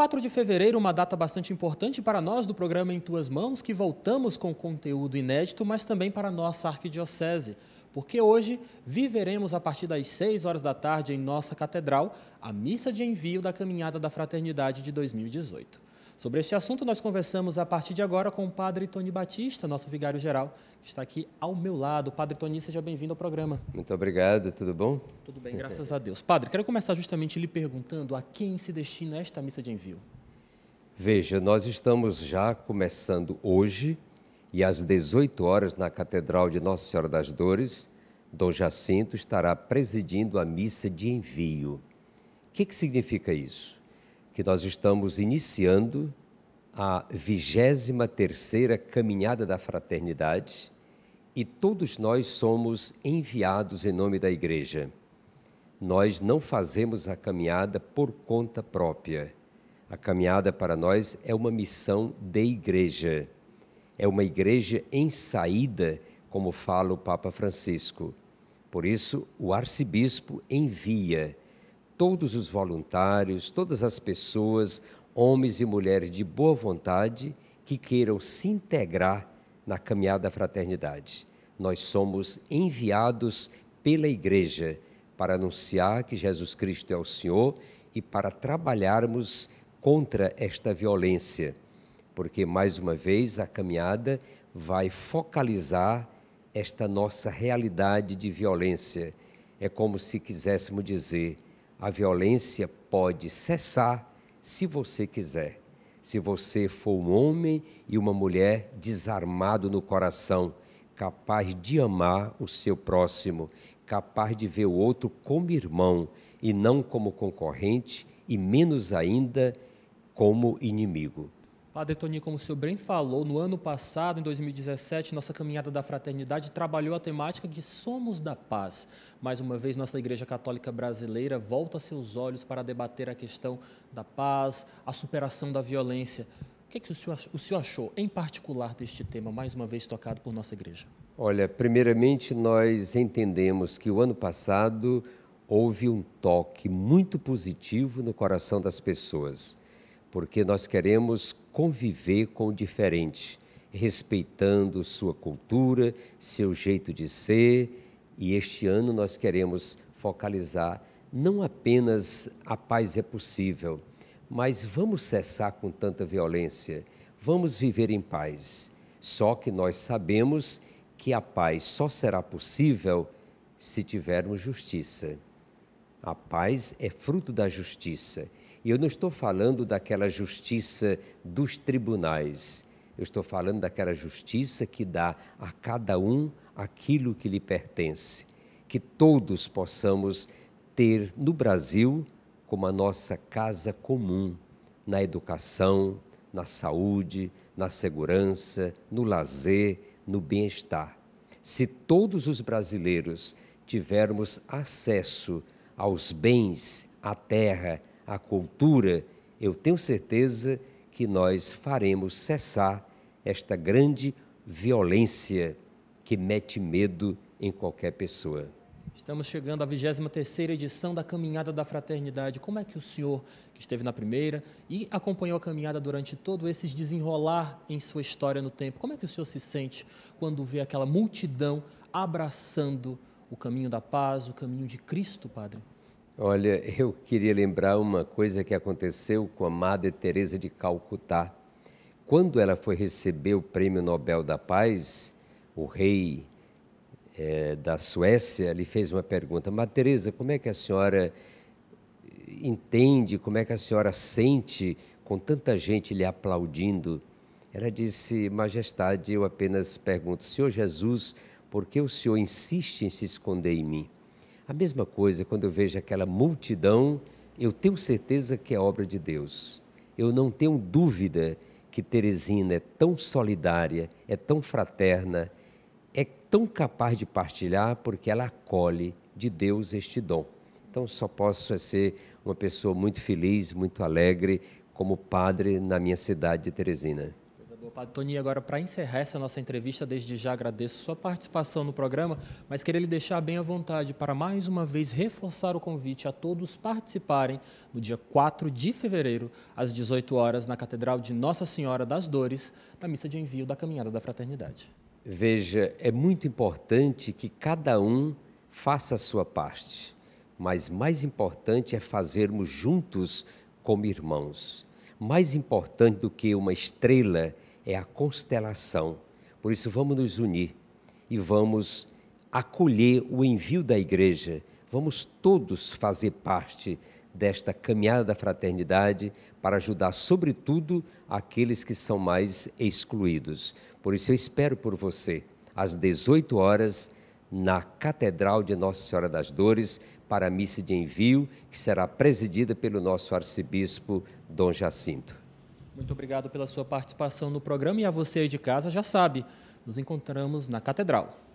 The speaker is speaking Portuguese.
4 de fevereiro, uma data bastante importante para nós do programa Em Tuas Mãos, que voltamos com conteúdo inédito, mas também para nossa arquidiocese, porque hoje viveremos a partir das 6 horas da tarde em nossa catedral a missa de envio da Caminhada da Fraternidade de 2018. Sobre este assunto, nós conversamos a partir de agora com o padre Tony Batista, nosso vigário-geral, que está aqui ao meu lado. Padre Tony, seja bem-vindo ao programa. Muito obrigado, tudo bom? Tudo bem, graças a Deus. Padre, quero começar justamente lhe perguntando a quem se destina esta missa de envio. Veja, nós estamos já começando hoje e às 18 horas na Catedral de Nossa Senhora das Dores, Dom Jacinto estará presidindo a missa de envio. O que, que significa isso? que nós estamos iniciando a 23ª Caminhada da Fraternidade e todos nós somos enviados em nome da igreja. Nós não fazemos a caminhada por conta própria. A caminhada para nós é uma missão de igreja. É uma igreja em saída, como fala o Papa Francisco. Por isso, o arcebispo envia todos os voluntários, todas as pessoas, homens e mulheres de boa vontade, que queiram se integrar na caminhada da fraternidade. Nós somos enviados pela Igreja para anunciar que Jesus Cristo é o Senhor e para trabalharmos contra esta violência, porque, mais uma vez, a caminhada vai focalizar esta nossa realidade de violência. É como se quiséssemos dizer: a violência pode cessar se você quiser. Se você for um homem e uma mulher desarmado no coração, capaz de amar o seu próximo, capaz de ver o outro como irmão e não como concorrente e menos ainda como inimigo. Padre Toninho, como o senhor bem falou, no ano passado, em 2017, nossa caminhada da fraternidade trabalhou a temática de Somos da Paz. Mais uma vez, nossa Igreja Católica Brasileira volta seus olhos para debater a questão da paz, a superação da violência. O que, é que o, senhor, o senhor achou, em particular, deste tema, mais uma vez tocado por nossa Igreja? Olha, primeiramente, nós entendemos que o ano passado houve um toque muito positivo no coração das pessoas porque nós queremos conviver com o diferente, respeitando sua cultura, seu jeito de ser, e este ano nós queremos focalizar não apenas a paz é possível, mas vamos cessar com tanta violência, vamos viver em paz. Só que nós sabemos que a paz só será possível se tivermos justiça. A paz é fruto da justiça. E eu não estou falando daquela justiça dos tribunais, eu estou falando daquela justiça que dá a cada um aquilo que lhe pertence. Que todos possamos ter no Brasil como a nossa casa comum, na educação, na saúde, na segurança, no lazer, no bem-estar. Se todos os brasileiros tivermos acesso aos bens, à terra a cultura, eu tenho certeza que nós faremos cessar esta grande violência que mete medo em qualquer pessoa. Estamos chegando à 23ª edição da Caminhada da Fraternidade. Como é que o senhor, que esteve na primeira e acompanhou a caminhada durante todo esse desenrolar em sua história no tempo, como é que o senhor se sente quando vê aquela multidão abraçando o caminho da paz, o caminho de Cristo, Padre? Olha, eu queria lembrar uma coisa que aconteceu com a Madre Teresa de Calcutá. Quando ela foi receber o Prêmio Nobel da Paz, o rei é, da Suécia lhe fez uma pergunta: Madre Teresa, como é que a senhora entende, como é que a senhora sente com tanta gente lhe aplaudindo? Ela disse: Majestade, eu apenas pergunto, Senhor Jesus, por que o senhor insiste em se esconder em mim? A mesma coisa, quando eu vejo aquela multidão, eu tenho certeza que é obra de Deus. Eu não tenho dúvida que Teresina é tão solidária, é tão fraterna, é tão capaz de partilhar, porque ela acolhe de Deus este dom. Então, só posso ser uma pessoa muito feliz, muito alegre, como padre na minha cidade de Teresina. Padre Tony, agora para encerrar essa nossa entrevista, desde já agradeço sua participação no programa, mas queria lhe deixar bem à vontade para mais uma vez reforçar o convite a todos participarem no dia 4 de fevereiro, às 18 horas, na Catedral de Nossa Senhora das Dores, na missa de envio da Caminhada da Fraternidade. Veja, é muito importante que cada um faça a sua parte, mas mais importante é fazermos juntos como irmãos. Mais importante do que uma estrela é a constelação. Por isso, vamos nos unir e vamos acolher o envio da igreja. Vamos todos fazer parte desta caminhada da fraternidade para ajudar, sobretudo, aqueles que são mais excluídos. Por isso, eu espero por você às 18 horas na Catedral de Nossa Senhora das Dores para a missa de envio, que será presidida pelo nosso arcebispo Dom Jacinto. Muito obrigado pela sua participação no programa e a você aí de casa já sabe, nos encontramos na Catedral.